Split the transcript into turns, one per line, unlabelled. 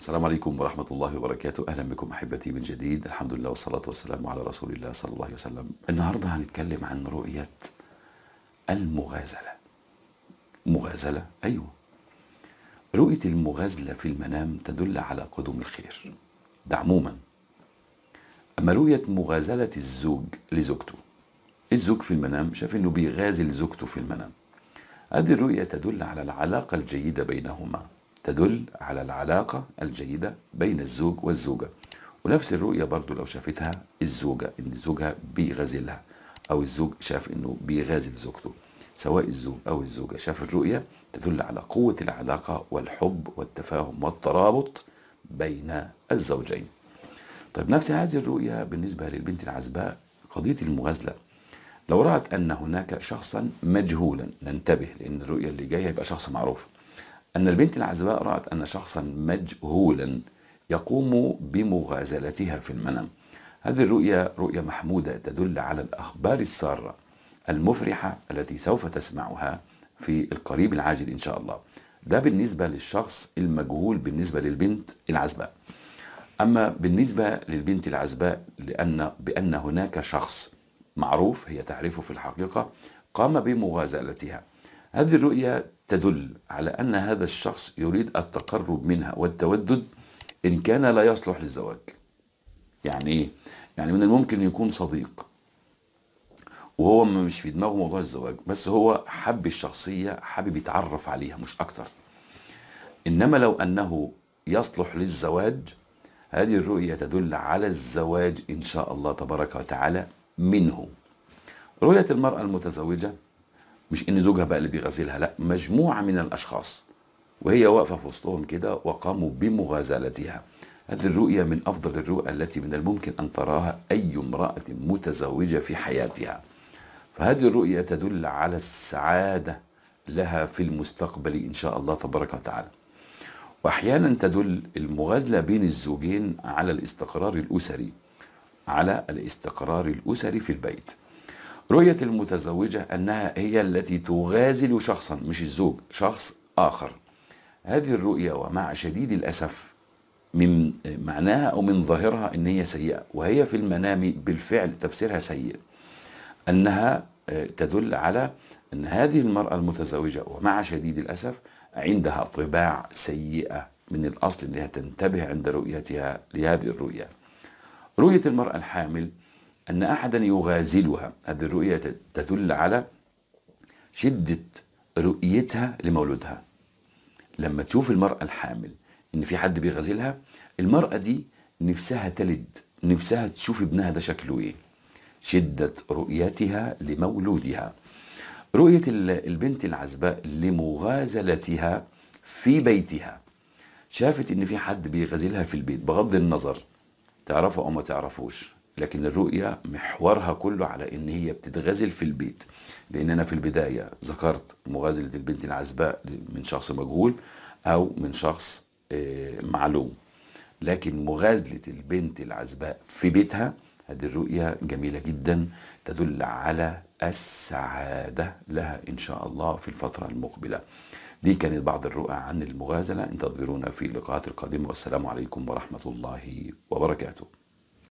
السلام عليكم ورحمة الله وبركاته أهلا بكم أحبتي من جديد الحمد لله والصلاة والسلام على رسول الله صلى الله عليه وسلم النهاردة هنتكلم عن رؤية المغازلة مغازلة أيوة رؤية المغازلة في المنام تدل على قدوم الخير ده عموما أما رؤية مغازلة الزوج لزوجته الزوج في المنام شاف أنه بيغازل زوجته في المنام هذه الرؤية تدل على العلاقة الجيدة بينهما تدل على العلاقة الجيدة بين الزوج والزوجة ونفس الرؤية برضو لو شافتها الزوجة إن زوجها بيغازلها أو الزوج شاف إنه بيغازل زوجته سواء الزوج أو الزوجة شاف الرؤية تدل على قوة العلاقة والحب والتفاهم والترابط بين الزوجين طيب نفس هذه الرؤية بالنسبة للبنت العزباء قضية المغازلة لو رأت أن هناك شخصا مجهولا ننتبه لأن الرؤية اللي جاية يبقى شخص معروف أن البنت العزباء رأت أن شخصا مجهولا يقوم بمغازلتها في المنام هذه الرؤية رؤية محمودة تدل على الأخبار السارة المفرحة التي سوف تسمعها في القريب العاجل إن شاء الله ده بالنسبة للشخص المجهول بالنسبة للبنت العزباء أما بالنسبة للبنت العزباء لأن بأن هناك شخص معروف هي تعرفه في الحقيقة قام بمغازلتها هذه الرؤية تدل على أن هذا الشخص يريد التقرب منها والتودد إن كان لا يصلح للزواج يعني إيه؟ يعني من الممكن يكون صديق وهو مش في دماغه موضوع الزواج بس هو حب الشخصية حابب يتعرف عليها مش أكتر إنما لو أنه يصلح للزواج هذه الرؤية تدل على الزواج إن شاء الله تبارك وتعالى منه رؤية المرأة المتزوجة مش ان زوجها بقى اللي بيغازلها لا مجموعه من الاشخاص وهي واقفه في وسطهم كده وقاموا بمغازلتها هذه الرؤية من أفضل الرؤى التي من الممكن أن تراها أي امرأة متزوجة في حياتها فهذه الرؤية تدل على السعادة لها في المستقبل إن شاء الله تبارك وتعالى وأحيانا تدل المغازلة بين الزوجين على الاستقرار الأسري على الاستقرار الأسري في البيت رؤية المتزوجة أنها هي التي تغازل شخصا مش الزوج شخص آخر هذه الرؤية ومع شديد الأسف من معناها أو من ظاهرها أن هي سيئة وهي في المنام بالفعل تفسيرها سيء أنها آه، تدل على أن هذه المرأة المتزوجة ومع شديد الأسف عندها طباع سيئة من الأصل أنها تنتبه عند رؤيتها لهذه الرؤية رؤية المرأة الحامل أن أحدا يغازلها هذه الرؤية تدل على شدة رؤيتها لمولودها لما تشوف المرأة الحامل إن في حد بيغازلها المرأة دي نفسها تلد نفسها تشوف ابنها ده شكله إيه شدة رؤيتها لمولودها رؤية البنت العزباء لمغازلتها في بيتها شافت ان في حد بيغازلها في البيت بغض النظر تعرفه او ما تعرفوش لكن الرؤية محورها كله على ان هي بتتغازل في البيت لان انا في البداية ذكرت مغازلة البنت العزباء من شخص مجهول او من شخص آه، معلوم لكن مغازلة البنت العزباء في بيتها هذه الرؤية جميلة جدا تدل على السعادة لها إن شاء الله في الفترة المقبلة دي كانت بعض الرؤى عن المغازلة انتظرونا في اللقاءات القادمة والسلام عليكم ورحمة الله وبركاته